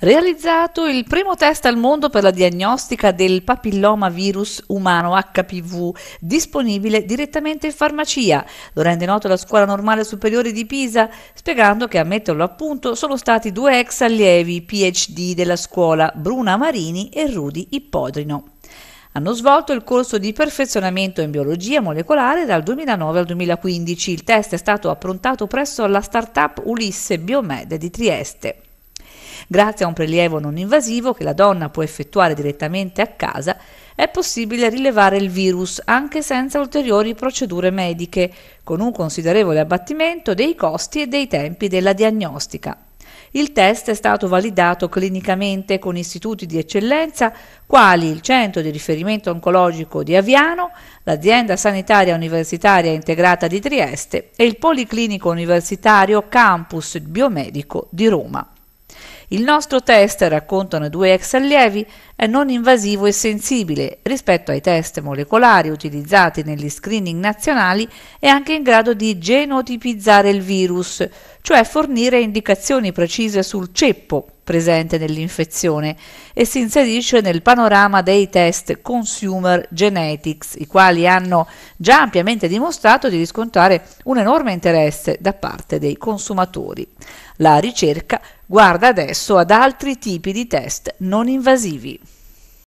realizzato il primo test al mondo per la diagnostica del papillomavirus umano HPV, disponibile direttamente in farmacia. Lo rende noto la Scuola Normale Superiore di Pisa, spiegando che a metterlo a punto sono stati due ex allievi PhD della scuola, Bruna Marini e Rudi Ippodrino. Hanno svolto il corso di perfezionamento in biologia molecolare dal 2009 al 2015. Il test è stato approntato presso la startup Ulisse Biomed di Trieste. Grazie a un prelievo non invasivo che la donna può effettuare direttamente a casa, è possibile rilevare il virus anche senza ulteriori procedure mediche, con un considerevole abbattimento dei costi e dei tempi della diagnostica. Il test è stato validato clinicamente con istituti di eccellenza quali il Centro di riferimento oncologico di Aviano, l'Azienda sanitaria universitaria integrata di Trieste e il Policlinico universitario Campus Biomedico di Roma. Il nostro test, raccontano due ex allievi, è non invasivo e sensibile rispetto ai test molecolari utilizzati negli screening nazionali e anche in grado di genotipizzare il virus, cioè fornire indicazioni precise sul ceppo presente nell'infezione e si inserisce nel panorama dei test consumer genetics, i quali hanno già ampiamente dimostrato di riscontrare un enorme interesse da parte dei consumatori. La ricerca guarda adesso ad altri tipi di test non invasivi.